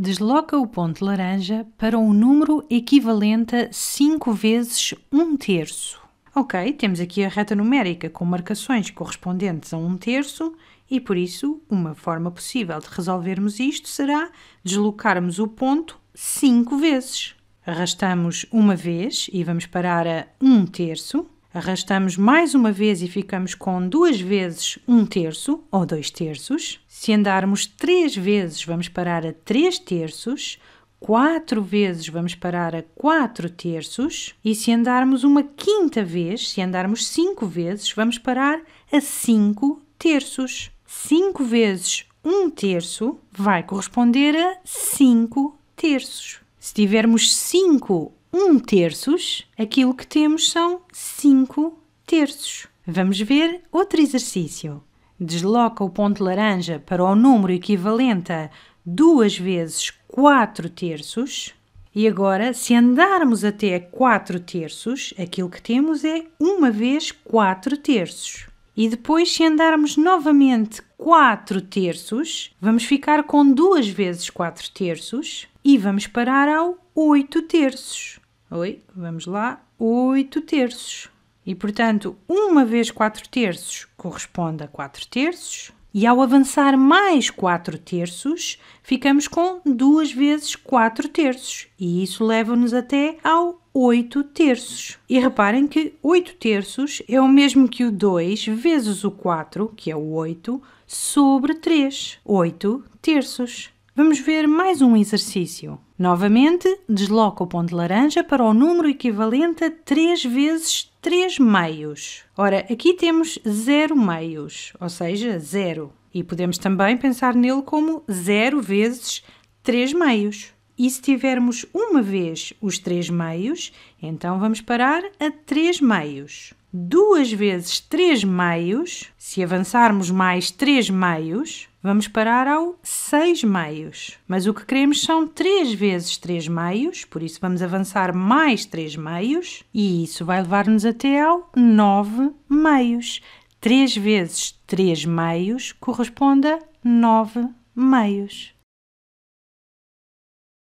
desloca o ponto laranja para um número equivalente a 5 vezes 1 terço. Ok, temos aqui a reta numérica com marcações correspondentes a 1 terço e, por isso, uma forma possível de resolvermos isto será deslocarmos o ponto 5 vezes. Arrastamos uma vez e vamos parar a 1 terço. Arrastamos mais uma vez e ficamos com duas vezes um terço ou dois terços. Se andarmos três vezes, vamos parar a três terços. Quatro vezes vamos parar a quatro terços. E se andarmos uma quinta vez, se andarmos cinco vezes, vamos parar a cinco terços. Cinco vezes um terço vai corresponder a cinco terços. Se tivermos cinco 1 terços, aquilo que temos são 5 terços. Vamos ver outro exercício. Desloca o ponto laranja para o número equivalente a 2 vezes 4 terços. E agora, se andarmos até 4 terços, aquilo que temos é 1 vez 4 terços. E depois, se andarmos novamente 4 terços, vamos ficar com 2 vezes 4 terços e vamos parar ao 8 terços. Oi, vamos lá, 8 terços. E portanto, 1 vezes 4 terços corresponde a 4 terços, e ao avançar mais 4 terços, ficamos com 2 vezes 4 terços, e isso leva-nos até ao 8 terços. E reparem que 8 terços é o mesmo que o 2 vezes o 4, que é o 8, sobre 3. 8 terços. Vamos ver mais um exercício. Novamente, desloca o ponto laranja para o número equivalente a 3 vezes 3 meios. Ora, aqui temos 0 meios, ou seja, 0. E podemos também pensar nele como 0 vezes 3 meios. E se tivermos uma vez os 3 meios, então vamos parar a 3 meios. 2 vezes 3 meios, se avançarmos mais 3 meios, vamos parar ao 6 meios. Mas o que queremos são 3 vezes 3 meios, por isso vamos avançar mais 3 meios e isso vai levar-nos até ao 9 meios. 3 vezes 3 meios corresponde a 9 meios.